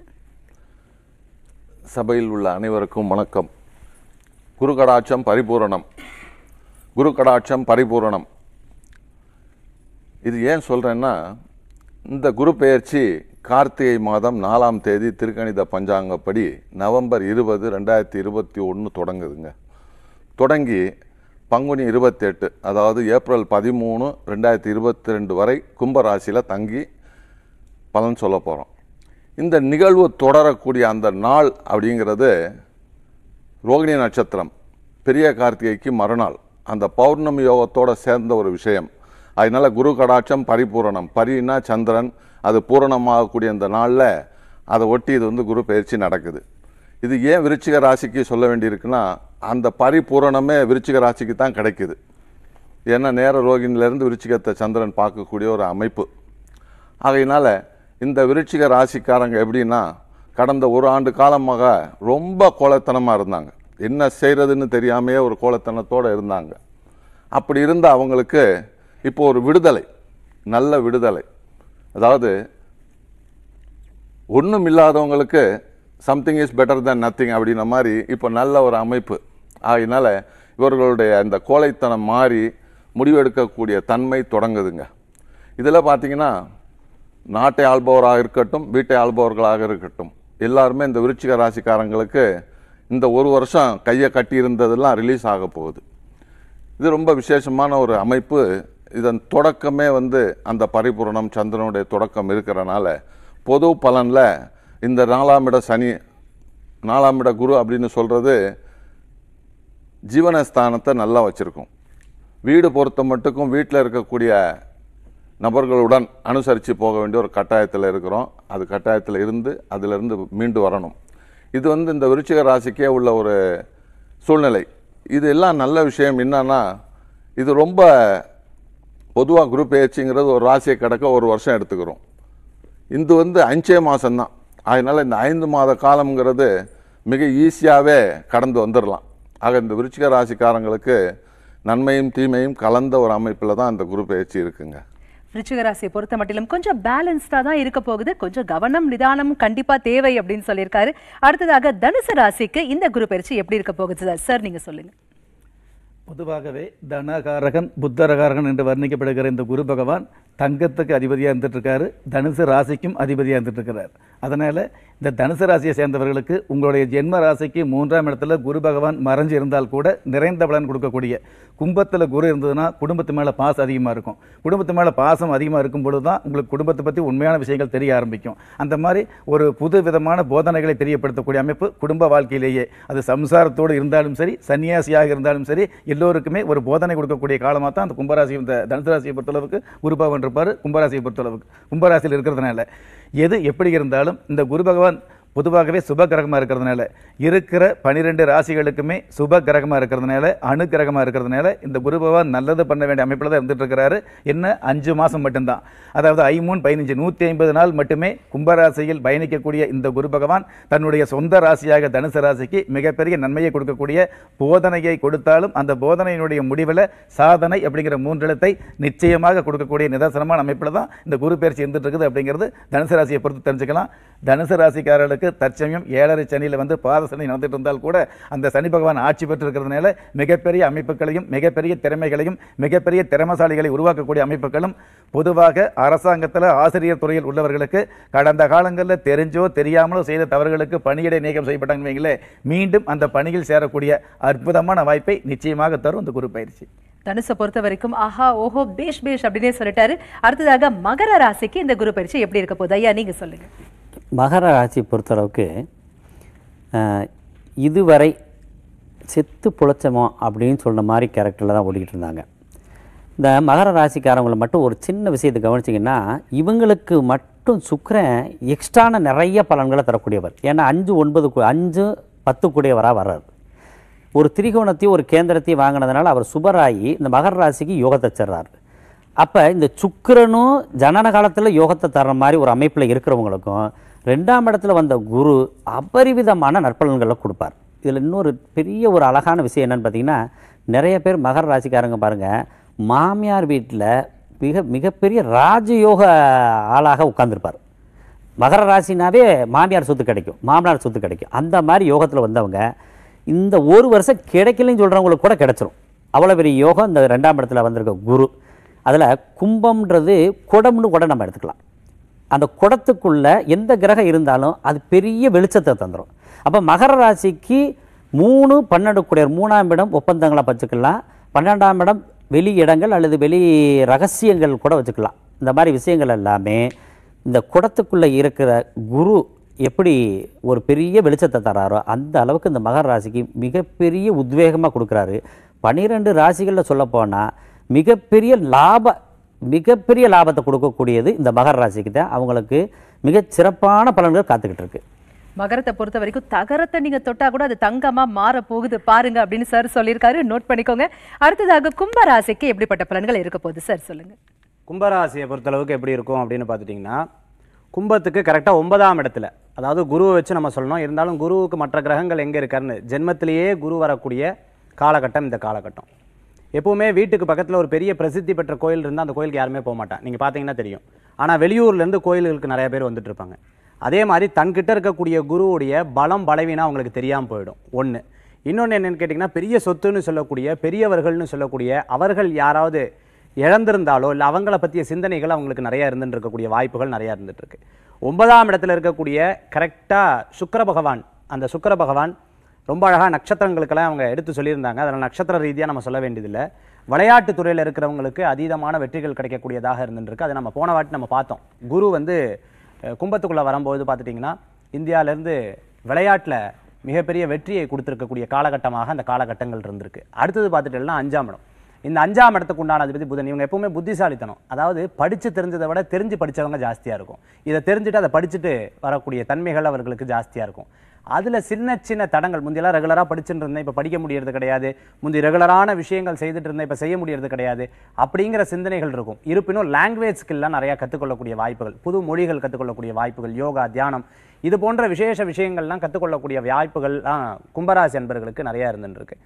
சபையில் உள்ள அனைவருக்கும் வணக்கம் குரு கடாட்சம் பரிபூரணம் குரு கடாட்சம் பரிபூரணம் இது ஏன் சொல்கிறேன்னா இந்த குரு பெயர்ச்சி கார்த்திகை மாதம் நாலாம் தேதி திருக்கணித பஞ்சாங்கப்படி நவம்பர் இருபது ரெண்டாயிரத்தி இருபத்தி ஒன்று தொடங்குதுங்க தொடங்கி பங்குனி இருபத்தெட்டு அதாவது ஏப்ரல் பதிமூணு ரெண்டாயிரத்தி இருபத்தி ரெண்டு வரை கும்பராசியில் தங்கி பலன் சொல்ல போகிறோம் இந்த நிகழ்வு தொடரக்கூடிய அந்த நாள் அப்படிங்கிறது ரோகிணி நட்சத்திரம் பெரிய கார்த்திகைக்கு மறுநாள் அந்த பௌர்ணமி யோகத்தோடு சேர்ந்த ஒரு விஷயம் அதனால் குரு கடாட்சம் பரிபூரணம் பரினா சந்திரன் அது பூரணமாகக்கூடிய இந்த நாளில் அதை ஒட்டி இது வந்து குரு பயிற்சி நடக்குது இது ஏன் விருச்சிக ராசிக்கு சொல்ல வேண்டியிருக்குன்னா அந்த பரிபூரணமே விருச்சிக ராசிக்கு தான் கிடைக்குது ஏன்னா நேர ரோகிணிலேருந்து விருச்சிகத்தை சந்திரன் பார்க்கக்கூடிய ஒரு அமைப்பு ஆகையினால் இந்த விருச்சிக ராசிக்காரங்க எப்படின்னா கடந்த ஒரு ஆண்டு காலமாக ரொம்ப கோலத்தனமாக இருந்தாங்க என்ன செய்கிறதுன்னு தெரியாமையே ஒரு கோலத்தனத்தோடு இருந்தாங்க அப்படி இருந்த அவங்களுக்கு இப்போ ஒரு விடுதலை நல்ல விடுதலை அதாவது ஒன்றும் இல்லாதவங்களுக்கு something is better than nothing அப்படின்ன மாதிரி இப்போ நல்ல ஒரு அமைப்பு ஆகினால இவர்களுடைய அந்த கோழைத்தனம் மாறி முடிவெடுக்கக்கூடிய தன்மை தொடங்குதுங்க இதில் பார்த்தீங்கன்னா நாட்டை ஆள்பவராக இருக்கட்டும் வீட்டை ஆள்பவர்களாக இருக்கட்டும் எல்லாருமே இந்த விருச்சிக ராசிக்காரங்களுக்கு இந்த ஒரு வருஷம் கையை கட்டியிருந்ததெல்லாம் ரிலீஸ் ஆக போகுது இது ரொம்ப விசேஷமான ஒரு அமைப்பு இதன் தொடக்கமே வந்து அந்த பரிபூரணம் சந்திரனுடைய தொடக்கம் இருக்கிறனால பொது பலனில் இந்த நாலாம் இட சனி நாலாம் இட குரு அப்படின்னு சொல்கிறது ஜீவனஸ்தானத்தை நல்லா வச்சுருக்கும் வீடு பொறுத்த மட்டுக்கும் வீட்டில் இருக்கக்கூடிய நபர்களுடன் அனுசரித்து போக வேண்டிய ஒரு கட்டாயத்தில் இருக்கிறோம் அது கட்டாயத்தில் இருந்து அதிலிருந்து மீண்டு வரணும் இது வந்து இந்த விருச்சிக ராசிக்கே உள்ள ஒரு சூழ்நிலை இது எல்லாம் நல்ல விஷயம் என்னன்னா இது ரொம்ப பொதுவாக குரூப் ஏச்சுங்கிறது ஒரு ராசியை கடக்க ஒரு வருஷம் எடுத்துக்கிறோம் இது வந்து அஞ்சே மாதம்தான் அதனால் இந்த ஐந்து மாத காலம்ங்கிறது மிக ஈஸியாகவே கடந்து வந்துடலாம் ஆக இந்த விருச்சிக ராசிக்காரங்களுக்கு நன்மையும் தீமையும் கலந்த ஒரு அமைப்பில் தான் இந்த குரூப் ஏச்சு இருக்குங்க விருச்சிக ராசியை பொறுத்த மட்டிலும் கொஞ்சம் பேலன்ஸ்டாக தான் இருக்க போகுது கொஞ்சம் கவனம் நிதானம் கண்டிப்பாக தேவை அப்படின்னு சொல்லியிருக்காரு அடுத்ததாக தனுசு ராசிக்கு இந்த குரூப் பயிற்சி எப்படி இருக்க போகுது சார் நீங்கள் சொல்லுங்கள் பொதுவாகவே தனகாரகன் புத்தரகாரகன் என்று வர்ணிக்கப்படுகிற இந்த குரு பகவான் தங்கத்துக்கு அதிபதியாக இருக்காரு தனுசு ராசிக்கும் அதிபதியாக இருக்கிறார் அதனால் இந்த தனுசு ராசியை சேர்ந்தவர்களுக்கு உங்களுடைய ஜென்ம ராசிக்கு மூன்றாம் இடத்துல குரு பகவான் மறைஞ்சு இருந்தால் கூட நிறைந்த பலன் கொடுக்கக்கூடிய கும்பத்தில் குரு இருந்ததுன்னா குடும்பத்து மேலே பாசம் அதிகமாக இருக்கும் குடும்பத்து மேலே பாசம் அதிகமாக இருக்கும் பொழுது தான் உங்களுக்கு குடும்பத்தை பற்றி உண்மையான விஷயங்கள் தெரிய ஆரம்பிக்கும் அந்த மாதிரி ஒரு புது விதமான போதனைகளை தெரியப்படுத்தக்கூடிய அமைப்பு குடும்ப வாழ்க்கையிலேயே அது சம்சாரத்தோடு இருந்தாலும் சரி சன்னியாசியாக இருந்தாலும் சரி எல்லோருக்குமே ஒரு போதனை கொடுக்கக்கூடிய காலமாக தான் அந்த கும்பராசி இந்த தனுசு ராசியை பொறுத்தளவுக்கு குரு பகவான் பாதிக்கப்பட்டிருப்பார் கும்பராசியை பொறுத்தளவுக்கு கும்பராசியில் இருக்கிறதுனால எது எப்படி இருந்தாலும் இந்த குரு பகவான் பொதுவாகவே சுப கிரகமாக இருக்கிறதுனால இருக்கிற பனிரெண்டு ராசிகளுக்குமே சுப கிரகமாக இருக்கிறதுனால அணு கிரகமாக இருக்கிறதுனால இந்த குரு பகவான் நல்லது பண்ண வேண்டிய அமைப்பில் தான் இருந்துட்டு இருக்கிறாரு என்ன அஞ்சு மாதம் மட்டும்தான் அதாவது ஐமூன் பதினஞ்சு நூற்றி ஐம்பது நாள் மட்டுமே கும்பராசியில் பயணிக்கக்கூடிய இந்த குரு பகவான் தன்னுடைய சொந்த ராசியாக தனுசு ராசிக்கு மிகப்பெரிய நன்மையை கொடுக்கக்கூடிய போதனையை கொடுத்தாலும் அந்த போதனையினுடைய முடிவில் சாதனை அப்படிங்கிற மூன்றெழுத்தை நிச்சயமாக கொடுக்கக்கூடிய நிதர்சனமான அமைப்பில் தான் இந்த குரு பயிற்சி இருந்துகிட்டு இருக்குது அப்படிங்கிறது தனுசு ராசியை பொறுத்து தெரிஞ்சுக்கலாம் தனுசு ராசிக்காரர்களுக்கு இருக்கு தற்சமயம் ஏழரை சனியில் வந்து பாத சனி நடந்துட்டு இருந்தால் கூட அந்த சனி பகவான் ஆட்சி பெற்றிருக்கிறதுனால மிகப்பெரிய அமைப்புகளையும் மிகப்பெரிய திறமைகளையும் மிகப்பெரிய திறமசாலிகளை உருவாக்கக்கூடிய அமைப்புகளும் பொதுவாக அரசாங்கத்தில் ஆசிரியர் துறையில் உள்ளவர்களுக்கு கடந்த காலங்களில் தெரிஞ்சோ தெரியாமலோ செய்த தவறுகளுக்கு பணியிடை நீக்கம் செய்யப்பட்டாங்க மீண்டும் அந்த பணியில் சேரக்கூடிய அற்புதமான வாய்ப்பை நிச்சயமாக தரும் இந்த குரு பயிற்சி தனுசை பொறுத்த வரைக்கும் ஆஹா ஓஹோ பேஷ் பேஷ் அப்படின்னே சொல்லிட்டாரு அடுத்ததாக மகர ராசிக்கு இந்த குரு பயிற்சி எப்படி இருக்க போகுது ஐயா நீங்க சொல்லுங்க மகர ராசி பொறுத்தளவுக்கு இதுவரை செத்து புழைச்சமோ அப்படின்னு சொன்ன மாதிரி கேரக்டரில் தான் ஓடிக்கிட்டு இருந்தாங்க இந்த மகர ராசிக்காரவங்களை மட்டும் ஒரு சின்ன விஷயத்தை கவனிச்சிங்கன்னா இவங்களுக்கு மட்டும் சுக்கரன் எக்ஸ்ட்ரான நிறைய பலன்களை தரக்கூடியவர் ஏன்னா அஞ்சு ஒன்பது அஞ்சு பத்து கூடியவராக வர்றார் ஒரு திரிகோணத்தையும் ஒரு கேந்திரத்தையும் வாங்கினதுனால அவர் சுபராகி இந்த மகர ராசிக்கு யோகத்தை தர்றார் அப்போ இந்த சுக்கரனும் ஜனன காலத்தில் யோகத்தை தர்ற மாதிரி ஒரு அமைப்பில் இருக்கிறவங்களுக்கும் ரெண்டாம் இடத்துல வந்த குரு அபரிவிதமான நற்பலன்களை கொடுப்பார் இதில் இன்னொரு பெரிய ஒரு அழகான விஷயம் என்னென்னு பார்த்தீங்கன்னா நிறைய பேர் மகர ராசிக்காரங்க பாருங்கள் மாமியார் வீட்டில் மிக மிகப்பெரிய ராஜயோக ஆளாக உட்கார்ந்துருப்பார் மகர ராசினாவே மாமியார் சொத்து கிடைக்கும் மாமனார் சொத்து கிடைக்கும் அந்த மாதிரி யோகத்தில் வந்தவங்க இந்த ஒரு வருஷம் கிடைக்கலன்னு சொல்கிறவங்களுக்கு கூட கிடச்சிரும் அவ்வளோ பெரிய யோகம் இந்த ரெண்டாம் இடத்துல வந்திருக்க குரு அதில் கும்பம்ன்றது குடம்னு கூட நம்ம எடுத்துக்கலாம் அந்த குடத்துக்குள்ளே எந்த கிரகம் இருந்தாலும் அது பெரிய வெளிச்சத்தை தந்துடும் அப்போ மகர ராசிக்கு மூணு பன்னெண்டு கூடியர் மூணாம் இடம் ஒப்பந்தங்களை வச்சுக்கலாம் பன்னெண்டாம் இடம் வெளி இடங்கள் அல்லது வெளி ரகசியங்கள் கூட வச்சுக்கலாம் இந்த மாதிரி விஷயங்கள் எல்லாமே இந்த குடத்துக்குள்ளே இருக்கிற குரு எப்படி ஒரு பெரிய வெளிச்சத்தை தராரோ அந்த அளவுக்கு இந்த மகர ராசிக்கு மிகப்பெரிய உத்வேகமாக கொடுக்குறாரு பன்னிரெண்டு ராசிகளில் சொல்லப்போனால் மிகப்பெரிய லாப மிகப்பெரிய லாபத்தை கொடுக்கக்கூடியது இந்த மகர ராசிக்கு தான் அவங்களுக்கு மிக சிறப்பான பலன்கள் காத்துக்கிட்டு இருக்கு மகரத்தை பொறுத்த வரைக்கும் தகரத்தை நீங்க தொட்டா கூட அது தங்கமா மாற போகுது பாருங்க அப்படின்னு சார் சொல்லியிருக்காரு நோட் பண்ணிக்கோங்க அடுத்ததாக கும்பராசிக்கு எப்படிப்பட்ட பலன்கள் இருக்க போகுது சார் சொல்லுங்க கும்பராசியை அளவுக்கு எப்படி இருக்கும் அப்படின்னு பார்த்துட்டிங்கன்னா கும்பத்துக்கு கரெக்டாக ஒன்பதாம் இடத்துல அதாவது குருவை வச்சு நம்ம சொல்லணும் இருந்தாலும் குருவுக்கு மற்ற கிரகங்கள் எங்கே இருக்காருன்னு ஜென்மத்திலேயே குரு வரக்கூடிய காலகட்டம் இந்த காலகட்டம் எப்போவுமே வீட்டுக்கு பக்கத்தில் ஒரு பெரிய பிரசித்தி பெற்ற கோயில் இருந்தால் அந்த கோயிலுக்கு யாருமே போக மாட்டான் நீங்கள் பார்த்தீங்கன்னா தெரியும் ஆனால் வெளியூர்லேருந்து கோயில்களுக்கு நிறைய பேர் வந்துட்டு இருப்பாங்க அதே மாதிரி தன்கிட்ட இருக்கக்கூடிய குருவுடைய பலம் பலவீனம் அவங்களுக்கு தெரியாமல் போயிடும் ஒன்று இன்னொன்று என்னென்னு கேட்டிங்கன்னா பெரிய சொத்துன்னு சொல்லக்கூடிய பெரியவர்கள்னு சொல்லக்கூடிய அவர்கள் யாராவது இழந்திருந்தாலோ இல்லை அவங்கள பற்றிய சிந்தனைகள் அவங்களுக்கு நிறையா இருந்துட்டு இருக்கக்கூடிய வாய்ப்புகள் நிறையா இருந்துகிட்ருக்கு ஒன்பதாம் இடத்துல இருக்கக்கூடிய கரெக்டாக சுக்கர பகவான் அந்த சுக்கர பகவான் ரொம்ப அழகாக நட்சத்திரங்களுக்கெல்லாம் அவங்க எடுத்து சொல்லியிருந்தாங்க அதனால் நட்சத்திர ரீதியாக நம்ம சொல்ல வேண்டியதில்லை விளையாட்டு துறையில் இருக்கிறவங்களுக்கு அதீதமான வெற்றிகள் கிடைக்கக்கூடியதாக இருந்துருக்கு அதை நம்ம போன வாட்டி நம்ம பார்த்தோம் குரு வந்து கும்பத்துக்குள்ளே வரும்போது பார்த்துட்டிங்கன்னா இந்தியாவிலேருந்து விளையாட்டில் மிகப்பெரிய வெற்றியை கொடுத்துருக்கக்கூடிய காலகட்டமாக அந்த காலகட்டங்கள் இருந்திருக்கு அடுத்தது பார்த்துட்டோம்னா அஞ்சாம் இடம் இந்த அஞ்சாம் இடத்துக்கு உண்டான அதிபதி புதன் இவங்க எப்பவுமே புத்திசாலித்தனம் அதாவது படித்து தெரிஞ்சதை விட தெரிஞ்சு படித்தவங்க ஜாஸ்தியாக இருக்கும் இதை தெரிஞ்சுட்டு அதை படிச்சுட்டு வரக்கூடிய தன்மைகள் அவர்களுக்கு ஜாஸ்தியாக இருக்கும் அதில் சின்ன சின்ன தடங்கள் முந்தியெல்லாம் ரெகுலராக படிச்சுட்டு இருந்தேன் இப்போ படிக்க முடியறது கிடையாது முந்தைய ரெகுலரான விஷயங்கள் செய்துட்டு இருந்தேன் இப்போ செய்ய முடியறது கிடையாது அப்படிங்கிற சிந்தனைகள் இருக்கும் இருப்பினும் லாங்குவேஜ் ஸ்கில்லாம் நிறையா கற்றுக்கொள்ளக்கூடிய வாய்ப்புகள் புது மொழிகள் கற்றுக்கொள்ளக்கூடிய வாய்ப்புகள் யோகா தியானம் இது போன்ற விசேஷ விஷயங்கள்லாம் கற்றுக்கொள்ளக்கூடிய வாய்ப்புகள்லாம் கும்பராசி அன்பர்களுக்கு நிறையா இருந்துருக்கு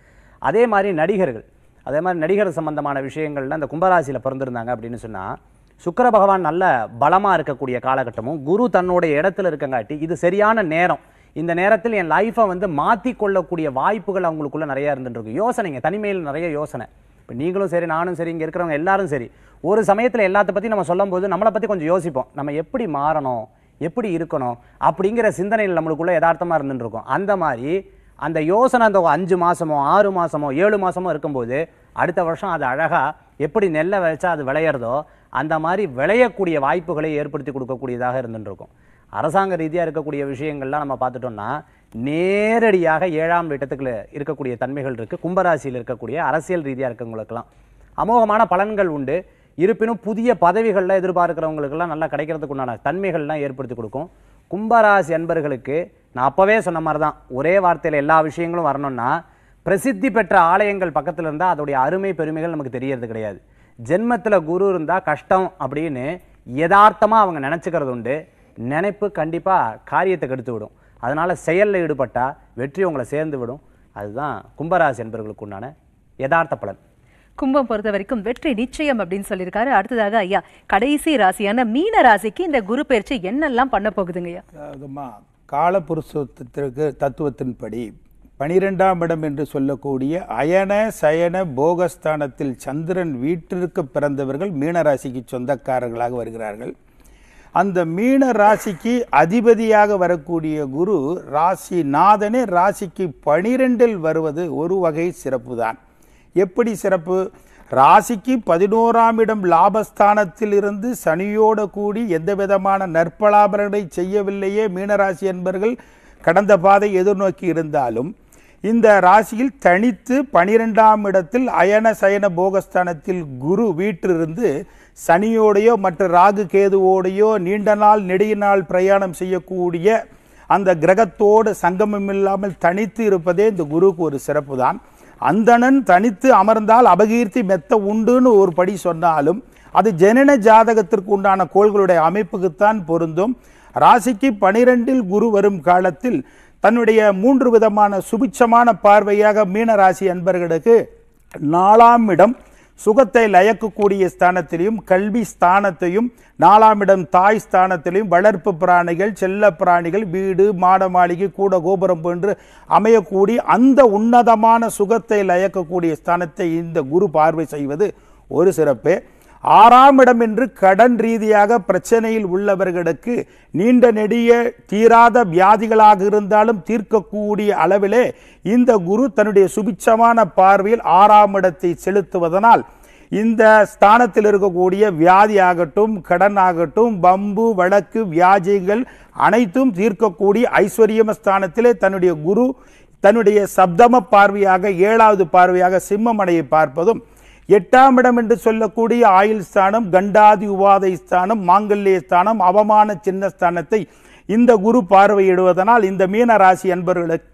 அதே மாதிரி நடிகர்கள் அதே மாதிரி நடிகர் சம்பந்தமான விஷயங்கள்லாம் இந்த கும்பராசியில் பிறந்திருந்தாங்க அப்படின்னு சொன்னால் சுக்கர பகவான் நல்ல பலமாக இருக்கக்கூடிய காலகட்டமும் குரு தன்னுடைய இடத்துல இருக்கங்காட்டி இது சரியான நேரம் இந்த நேரத்தில் என் லைஃப்பை வந்து மாற்றி கொள்ளக்கூடிய வாய்ப்புகள் அவங்களுக்குள்ள நிறையா இருந்துருக்கு யோசனைங்க தனிமையில் நிறைய யோசனை இப்போ நீங்களும் சரி நானும் சரி இங்கே இருக்கிறவங்க எல்லாரும் சரி ஒரு சமயத்தில் எல்லாத்த பற்றி நம்ம சொல்லும்போது நம்மளை பற்றி கொஞ்சம் யோசிப்போம் நம்ம எப்படி மாறணும் எப்படி இருக்கணும் அப்படிங்கிற சிந்தனையில் நம்மளுக்குள்ளே யதார்த்தமாக இருந்துருக்கோம் அந்த மாதிரி அந்த யோசனை அந்த அஞ்சு மாதமோ ஆறு மாதமோ ஏழு மாதமோ இருக்கும்போது அடுத்த வருஷம் அது அழகாக எப்படி நெல்லை விளைச்சா அது விளையிறதோ அந்த மாதிரி விளையக்கூடிய வாய்ப்புகளை ஏற்படுத்தி கொடுக்கக்கூடியதாக இருந்துருக்கும் அரசாங்க ரீதியாக இருக்கக்கூடிய விஷயங்கள்லாம் நம்ம பார்த்துட்டோம்னா நேரடியாக ஏழாம் வீட்டத்துக்கு இருக்கக்கூடிய தன்மைகள் இருக்குது கும்பராசியில் இருக்கக்கூடிய அரசியல் ரீதியாக இருக்கவங்களுக்கெல்லாம் அமோகமான பலன்கள் உண்டு இருப்பினும் புதிய பதவிகளில் எதிர்பார்க்குறவங்களுக்கெல்லாம் நல்லா கிடைக்கிறதுக்கு உண்டான தன்மைகள்லாம் ஏற்படுத்தி கொடுக்கும் கும்பராசி அன்பர்களுக்கு நான் அப்போவே சொன்ன மாதிரி தான் ஒரே வார்த்தையில் எல்லா விஷயங்களும் வரணும்னா பிரசித்தி பெற்ற ஆலயங்கள் பக்கத்தில் இருந்தால் அதோடைய அருமை பெருமைகள் நமக்கு தெரியறது கிடையாது ஜென்மத்தில் குரு இருந்தால் கஷ்டம் அப்படின்னு யதார்த்தமாக அவங்க நினச்சிக்கிறது உண்டு நினைப்பு கண்டிப்பாக காரியத்தை கெடுத்து விடும் அதனால் செயலில் ஈடுபட்டால் வெற்றி உங்களை சேர்ந்து விடும் அதுதான் கும்பராசி என்பவர்களுக்கு உண்டான யதார்த்த பலன் கும்பம் பொறுத்த வரைக்கும் வெற்றி நிச்சயம் அப்படின்னு சொல்லியிருக்காரு அடுத்ததாக ஐயா கடைசி ராசியான மீன ராசிக்கு இந்த குரு பயிற்சி என்னெல்லாம் பண்ண போகுதுங்க ஐயா கால புருஷத்திற்கு தத்துவத்தின்படி பனிரெண்டாம் இடம் என்று சொல்லக்கூடிய அயன சயன போகஸ்தானத்தில் சந்திரன் வீட்டிற்கு பிறந்தவர்கள் மீனராசிக்கு சொந்தக்காரர்களாக வருகிறார்கள் அந்த மீன ராசிக்கு அதிபதியாக வரக்கூடிய குரு ராசி நாதனே ராசிக்கு பனிரெண்டில் வருவது ஒரு வகை சிறப்பு தான் எப்படி சிறப்பு ராசிக்கு பதினோராம் இடம் லாபஸ்தானத்தில் இருந்து சனியோட கூடி எந்த விதமான நற்பலாபரங்களை செய்யவில்லையே மீனராசி என்பர்கள் கடந்த பாதை எதிர்நோக்கி இருந்தாலும் இந்த ராசியில் தனித்து பனிரெண்டாம் இடத்தில் அயன சயன போகஸ்தானத்தில் குரு வீட்டிலிருந்து சனியோடையோ மற்ற ராகு கேதுவோடையோ நீண்ட நாள் நெடிய நாள் பிரயாணம் செய்யக்கூடிய அந்த கிரகத்தோடு சங்கமம் இல்லாமல் தனித்து இருப்பதே இந்த குருவுக்கு ஒரு சிறப்பு தான் அந்தணன் தனித்து அமர்ந்தால் அபகீர்த்தி மெத்த உண்டுன்னு ஒரு படி சொன்னாலும் அது ஜனன ஜாதகத்திற்கு உண்டான கோள்களுடைய அமைப்புக்குத்தான் பொருந்தும் ராசிக்கு பனிரெண்டில் குரு வரும் காலத்தில் தன்னுடைய மூன்று விதமான சுபிச்சமான பார்வையாக மீனராசி அன்பர்களுக்கு நாலாம் இடம் சுகத்தை லயக்கக்கூடிய ஸ்தானத்திலையும் கல்வி ஸ்தானத்தையும் நாலாம் இடம் தாய் ஸ்தானத்திலையும் வளர்ப்பு பிராணிகள் செல்ல பிராணிகள் வீடு மாட மாளிகை கூட கோபுரம் என்று அமையக்கூடிய அந்த உன்னதமான சுகத்தை லயக்கக்கூடிய ஸ்தானத்தை இந்த குரு பார்வை செய்வது ஒரு சிறப்பு ஆறாம் இடம் என்று கடன் ரீதியாக பிரச்சனையில் உள்ளவர்களுக்கு நீண்ட நெடிய தீராத வியாதிகளாக இருந்தாலும் தீர்க்கக்கூடிய அளவிலே இந்த குரு தன்னுடைய சுபிச்சமான பார்வையில் ஆறாம் இடத்தை செலுத்துவதனால் இந்த ஸ்தானத்தில் இருக்கக்கூடிய வியாதி ஆகட்டும் கடன் ஆகட்டும் பம்பு வழக்கு வியாஜிகள் அனைத்தும் தீர்க்கக்கூடிய ஐஸ்வர்யம ஸ்தானத்திலே தன்னுடைய குரு தன்னுடைய சப்தம பார்வையாக ஏழாவது பார்வையாக சிம்மமடையை பார்ப்பதும் எட்டாம் இடம் என்று சொல்லக்கூடிய ஆயுள் ஸ்தானம் கண்டாதி உபாதை ஸ்தானம் மாங்கல்ய ஸ்தானம் அவமான சின்ன ஸ்தானத்தை இந்த குரு பார்வையிடுவதனால் இந்த மீன ராசி அன்பர்களுக்கு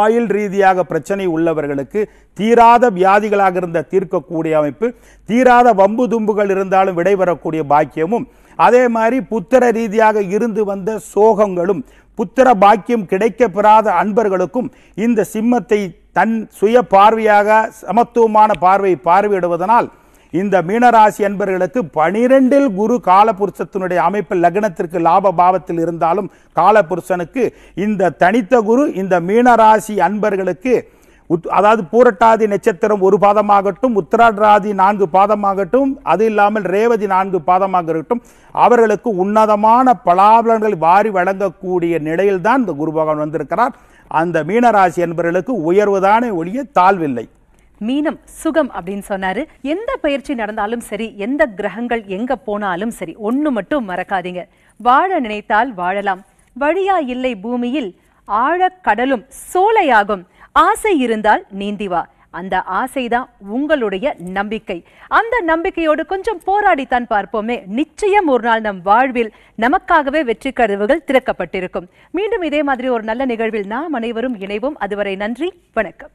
ஆயுள் ரீதியாக பிரச்சனை உள்ளவர்களுக்கு தீராத வியாதிகளாக இருந்த தீர்க்கக்கூடிய அமைப்பு தீராத வம்பு தும்புகள் இருந்தாலும் விடைபெறக்கூடிய பாக்கியமும் அதே மாதிரி புத்திர ரீதியாக இருந்து வந்த சோகங்களும் புத்திர பாக்கியம் கிடைக்கப்பெறாத அன்பர்களுக்கும் இந்த சிம்மத்தை தன் சுய பார்வையாக சமத்துவமான பார்வை பார்வையிடுவதனால் இந்த மீனராசி என்பர்களுக்கு பனிரெண்டில் குரு காலபுருஷத்தினுடைய அமைப்பு லக்னத்திற்கு லாப பாவத்தில் இருந்தாலும் காலபுருஷனுக்கு இந்த தனித்த குரு இந்த மீனராசி அன்பர்களுக்கு அதாவது பூரட்டாதி நட்சத்திரம் ஒரு பாதமாகட்டும் உத்திராடராதி நான்கு பாதமாகட்டும் அது இல்லாமல் ரேவதி நான்கு பாதமாக இருக்கட்டும் அவர்களுக்கு உன்னதமான பலாபலன்கள் வாரி வழங்கக்கூடிய நிலையில்தான் இந்த குரு பகவான் வந்திருக்கிறார் அந்த மீனராசி என்பவர்களுக்கு உயர்வுதானே ஒழிய தாழ்வில்லை மீனம் சுகம் அப்படின்னு சொன்னாரு எந்த பயிற்சி நடந்தாலும் சரி எந்த கிரகங்கள் எங்க போனாலும் சரி ஒன்று மட்டும் மறக்காதீங்க வாழ நினைத்தால் வாழலாம் வழியா இல்லை பூமியில் ஆழக்கடலும் சோலையாகும் ஆசை இருந்தால் நீந்திவா அந்த ஆசைதான் உங்களுடைய நம்பிக்கை அந்த நம்பிக்கையோடு கொஞ்சம் போராடித்தான் பார்ப்போமே நிச்சயம் ஒரு நாள் நம் வாழ்வில் நமக்காகவே வெற்றி கதவுகள் திறக்கப்பட்டிருக்கும் மீண்டும் இதே மாதிரி ஒரு நல்ல நிகழ்வில் நாம் அனைவரும் இணைவோம் அதுவரை நன்றி வணக்கம்